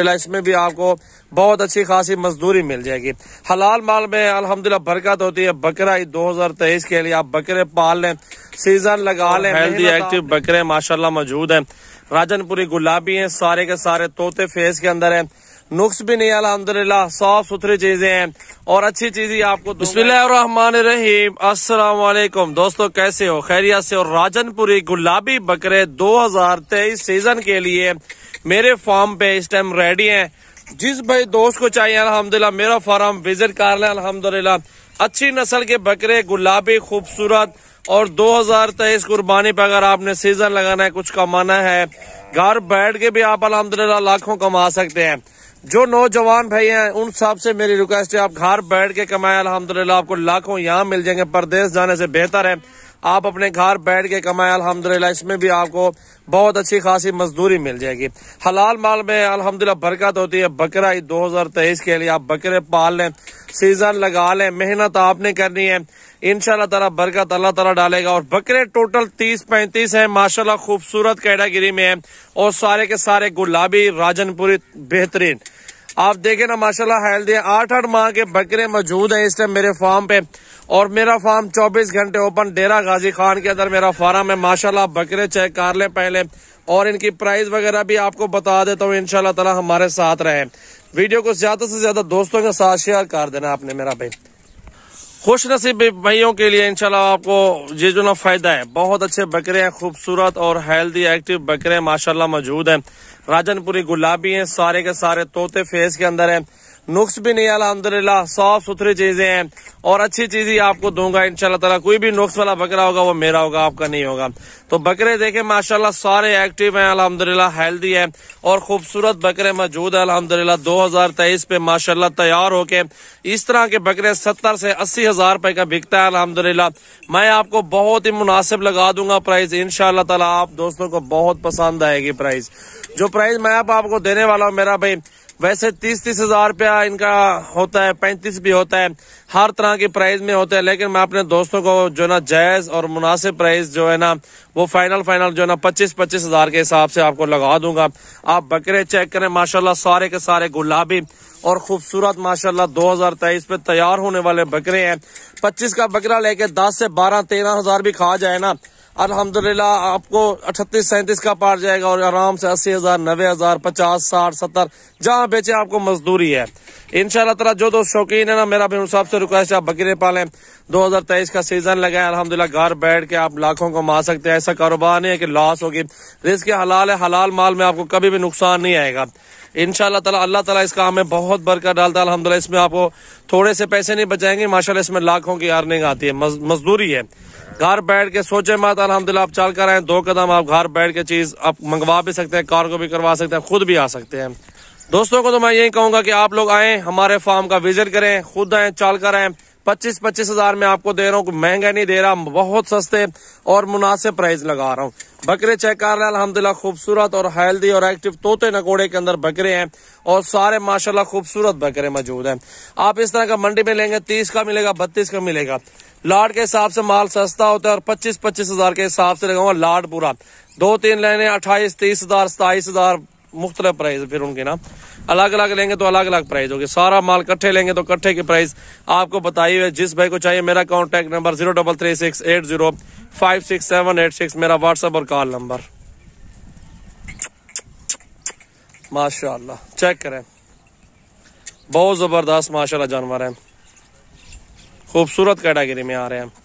इसमें भी आपको बहुत अच्छी खासी मजदूरी मिल जाएगी हलाल माल में अलहमदिल्ला बरकत होती है बकरा ईद दो हजार तेईस के लिए आप बकरे पाल लें सीजन लगा लें हेल्दी एक्टिव बकरे माशाल्लाह मौजूद हैं राजनपुरी गुलाबी हैं सारे के सारे तोते फेस के अंदर हैं नुक्स भी नहीं अलहमदुल्ला साफ सुथरी चीजें हैं और अच्छी चीजें आपको बिस्मिल्लाहमान रहीम असलम दोस्तों कैसे हो खैरियत से और राजनपुरी गुलाबी बकरे 2023 सीजन के लिए मेरे फार्म पे इस टाइम रेडी हैं जिस भाई दोस्त को चाहिए अल्हम्दुलिल्लाह मेरा फार्म विजिट कर लें अल्हम्दुलिल्लाह अच्छी नस्ल के बकरे गुलाबी खूबसूरत और 2023 कुर्बानी पे अगर आपने सीजन लगाना है कुछ कमाना है घर बैठ के भी आप अलहमदुल्ला लाखों कमा सकते हैं जो नौजवान भाई हैं उन सब से मेरी रिक्वेस्ट है आप घर बैठ के कमाए अलहमदुल्ला आपको लाखों यहाँ मिल जाएंगे परदेश जाने से बेहतर है आप अपने घर बैठ के कमाएं अल्हम्दुलिल्लाह इसमें भी आपको बहुत अच्छी खासी मजदूरी मिल जाएगी हलाल माल में अल्हम्दुलिल्लाह बरकत होती है बकरा ही दो के लिए आप बकरे पाल लें सीजन लगा लें मेहनत आपने करनी है इन तला बरकत अल्लाह तला डालेगा और बकरे टोटल तीस पैंतीस है माशाला खूबसूरत कैटेगरी में है और सारे के सारे गुलाबी राजनपुरी बेहतरीन आप देखे ना माशाला हेल्थ है आठ आठ माह के बकरे मौजूद है इस टाइम मेरे फार्म पे और मेरा फार्म 24 घंटे ओपन डेरा गाजी खान के अंदर मेरा फार्म है माशाल्लाह बकरे चेक कर ले पहले और इनकी प्राइस वगैरह भी आपको बता देता हूँ इनशाला हमारे साथ रहे वीडियो को ज्यादा से ज्यादा दोस्तों के साथ शेयर कर देना आपने मेरा भाई खुश नसीब भाइयों के लिए इनशाला आपको ये जो ना फायदा है बहुत अच्छे बकरे हैं खूबसूरत और हेल्दी एक्टिव बकरे माशाल्लाह मौजूद हैं राजनपुरी गुलाबी हैं सारे के सारे तोते फेस के अंदर हैं नुक्स भी नहीं अलहमदुल्ला साफ सुथरी चीजें हैं और अच्छी चीज ही आपको दूंगा इनशाला तला कोई भी नुक्स वाला बकरा होगा वो मेरा होगा आपका नहीं होगा तो बकरे देखे माशाल्लाह सारे एक्टिव हैं अलहमदुल्ला हेल्दी है और खूबसूरत बकरे मौजूद है अलहमदुल्ला तेईस पे माशाला तैयार होके इस तरह के बकरे सत्तर से अस्सी हजार रुपए का बिकता है अलहमदुल्ला मैं आपको बहुत ही मुनासिब लगा दूंगा प्राइस इनशाला तला आप दोस्तों को बहुत पसंद आएगी प्राइस जो प्राइस मैं आपको देने वाला हूँ मेरा भाई वैसे तीस तीस हजार रुपया रुपया इनका होता है पैंतीस भी होता है हर तरह के प्राइस में होता है लेकिन मैं अपने दोस्तों को जो ना जायज़ और मुनासिब प्राइस जो है ना वो फाइनल फाइनल जो है ना पच्चीस पच्चीस हज़ार के हिसाब से आपको लगा दूंगा आप बकरे चेक करें माशाल्लाह सारे के सारे गुलाबी और खूबसूरत माशाल्लाह 2023 पे तैयार होने वाले बकरे हैं 25 का बकरा लेके 10 से 12 तेरह हजार भी खा जाए ना अल्हम्दुलिल्लाह आपको अठतीस सैंतीस का पार जाएगा और आराम से अस्सी हज़ार नबे हज़ार पचास साठ सत्तर जहाँ बेचे आपको मजदूरी है इन तला जो दोस्त शौकीन है ना मेरा भी साहब से रिक्वेस्ट है आप बकरे पालें दो हज़ार तेईस का सीज़न लगाए अलहमदिल्ला घर बैठ के आप लाखों को मार सकते हैं ऐसा कारोबार नहीं है कि लॉस होगी रिस्क हलाल है हलाल माल में आपको कभी भी नुकसान नहीं आएगा इन तला अल्लाह ताला इसका हमें बहुत बरकर डालता है अलहमदिल्ला इसमें आपको थोड़े से पैसे नहीं बचाएंगे माशाला इसमें लाखों की अर्निंग आती है मजदूरी है घर बैठ के सोचे मत अलहमदिल्ला आप चल कर आए दो कदम आप घर बैठ के चीज़ आप मंगवा भी सकते हैं को भी करवा सकते हैं खुद भी आ सकते हैं दोस्तों को तो मैं यही कहूंगा कि आप लोग आए हमारे फार्म का विजिट करें खुद आए चल कर आए पच्चीस पच्चीस हजार में आपको दे रहा हूँ महंगा नहीं दे रहा बहुत सस्ते और मुनासिब प्राइस लगा रहा हूँ बकरे चेक कर रहे हैं अलहमदिल्ला खूबसूरत और हेल्दी और एक्टिव तोते नकोड़े के अंदर बकरे हैं और सारे माशाल्लाह खूबसूरत बकरे मौजूद हैं आप इस तरह का मंडी में लेंगे तीस का मिलेगा बत्तीस का मिलेगा लाड के हिसाब से माल सस्ता होता है और पच्चीस पच्चीस हजार के हिसाब से लगाऊंगा लाड पूरा दो तीन लेने अट्ठाईस तीस हजार सताईस हजार मुख्तलिफ प्राइस फिर उनके नाम अलग अलग लेंगे तो अलग अलग प्राइस होगी सारा माल कट्ठे लेंगे तो कट्ठे की प्राइस आपको बताई हुई जिस भाई को चाहिए मेरा contact number zero double three six eight zero five six seven eight six मेरा व्हाट्सअप और कॉल नंबर माशा चेक करें बहुत ज़बरदस्त माशा जानवर है खूबसूरत कैटेगरी में आ रहे हैं